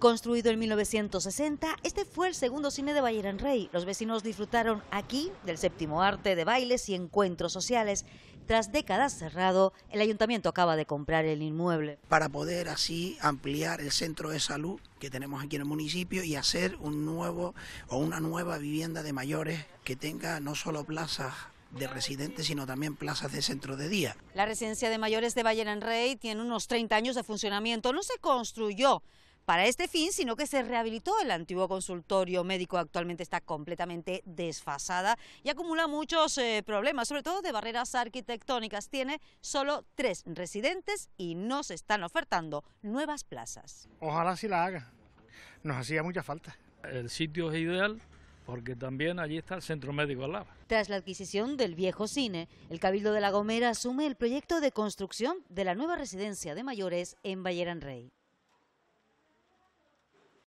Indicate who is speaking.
Speaker 1: Construido en 1960, este fue el segundo cine de Bayern Rey. Los vecinos disfrutaron aquí del séptimo arte de bailes y encuentros sociales. Tras décadas cerrado, el ayuntamiento acaba de comprar el inmueble.
Speaker 2: Para poder así ampliar el centro de salud que tenemos aquí en el municipio y hacer un nuevo o una nueva vivienda de mayores que tenga no solo plazas de residentes, sino también plazas de centro de día.
Speaker 1: La residencia de mayores de Bayern Rey tiene unos 30 años de funcionamiento. No se construyó para este fin, sino que se rehabilitó el antiguo consultorio médico, actualmente está completamente desfasada y acumula muchos eh, problemas, sobre todo de barreras arquitectónicas. Tiene solo tres residentes y no se están ofertando nuevas plazas.
Speaker 3: Ojalá sí la haga, nos hacía mucha falta. El sitio es ideal porque también allí está el Centro Médico al lado.
Speaker 1: Tras la adquisición del viejo cine, el Cabildo de La Gomera asume el proyecto de construcción de la nueva residencia de mayores en Valleran Rey.